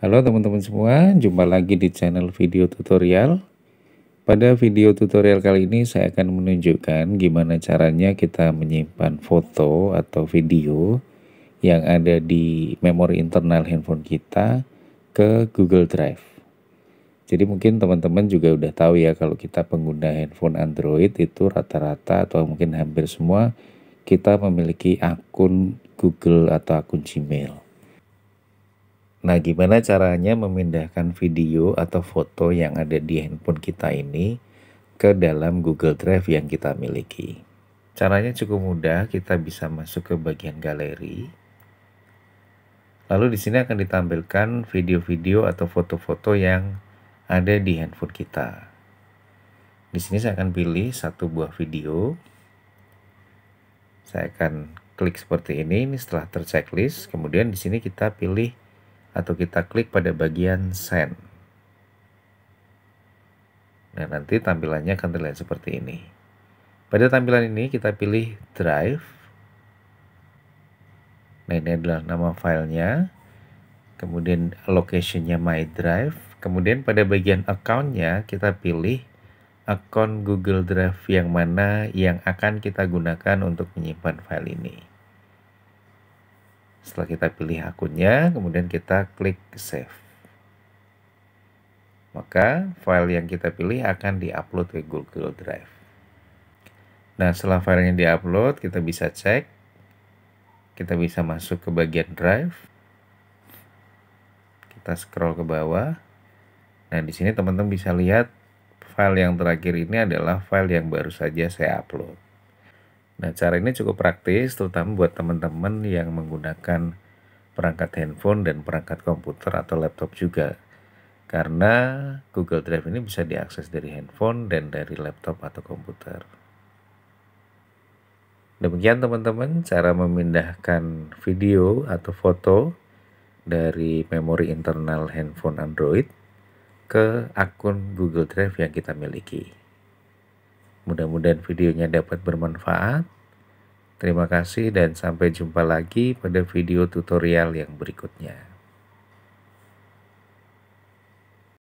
Halo teman-teman semua, jumpa lagi di channel video tutorial. Pada video tutorial kali ini saya akan menunjukkan gimana caranya kita menyimpan foto atau video yang ada di memori internal handphone kita ke Google Drive. Jadi mungkin teman-teman juga udah tahu ya kalau kita pengguna handphone Android itu rata-rata atau mungkin hampir semua kita memiliki akun Google atau akun Gmail. Nah, gimana caranya memindahkan video atau foto yang ada di handphone kita ini ke dalam Google Drive yang kita miliki? Caranya cukup mudah, kita bisa masuk ke bagian galeri. Lalu di sini akan ditampilkan video-video atau foto-foto yang ada di handphone kita. Di sini saya akan pilih satu buah video. Saya akan klik seperti ini, ini setelah terceklis. Kemudian di sini kita pilih atau kita klik pada bagian send. Nah, nanti tampilannya akan terlihat seperti ini. Pada tampilan ini kita pilih drive. Nah, ini adalah nama filenya. Kemudian location-nya My Drive. Kemudian pada bagian account-nya kita pilih account Google Drive yang mana yang akan kita gunakan untuk menyimpan file ini. Setelah kita pilih akunnya, kemudian kita klik save. Maka file yang kita pilih akan diupload ke Google Drive. Nah, setelah filenya diupload, kita bisa cek. Kita bisa masuk ke bagian drive. Kita scroll ke bawah. Nah, di sini teman-teman bisa lihat file yang terakhir ini adalah file yang baru saja saya upload. Nah, cara ini cukup praktis terutama buat teman-teman yang menggunakan perangkat handphone dan perangkat komputer atau laptop juga. Karena Google Drive ini bisa diakses dari handphone dan dari laptop atau komputer. Demikian teman-teman cara memindahkan video atau foto dari memori internal handphone Android ke akun Google Drive yang kita miliki. Mudah-mudahan videonya dapat bermanfaat. Terima kasih dan sampai jumpa lagi pada video tutorial yang berikutnya.